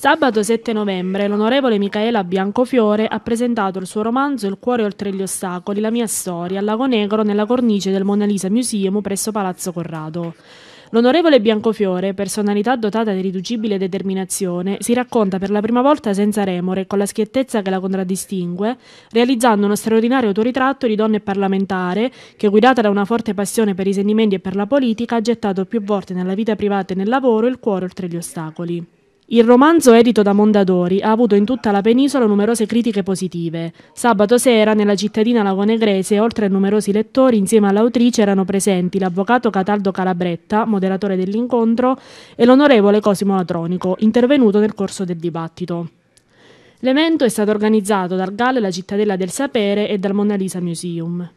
Sabato 7 novembre l'onorevole Michaela Biancofiore ha presentato il suo romanzo Il cuore oltre gli ostacoli, la mia storia, a Lago Negro nella cornice del Mona Lisa Museum presso Palazzo Corrado. L'onorevole Biancofiore, personalità dotata di riducibile determinazione, si racconta per la prima volta senza remore e con la schiettezza che la contraddistingue, realizzando uno straordinario autoritratto di donna e parlamentare che, guidata da una forte passione per i sentimenti e per la politica, ha gettato più volte nella vita privata e nel lavoro il cuore oltre gli ostacoli. Il romanzo edito da Mondadori ha avuto in tutta la penisola numerose critiche positive. Sabato sera, nella cittadina lagonegrese, oltre a numerosi lettori, insieme all'autrice erano presenti l'avvocato Cataldo Calabretta, moderatore dell'incontro, e l'onorevole Cosimo Latronico, intervenuto nel corso del dibattito. L'evento è stato organizzato dal Gale La Cittadella del Sapere e dal Mona Lisa Museum.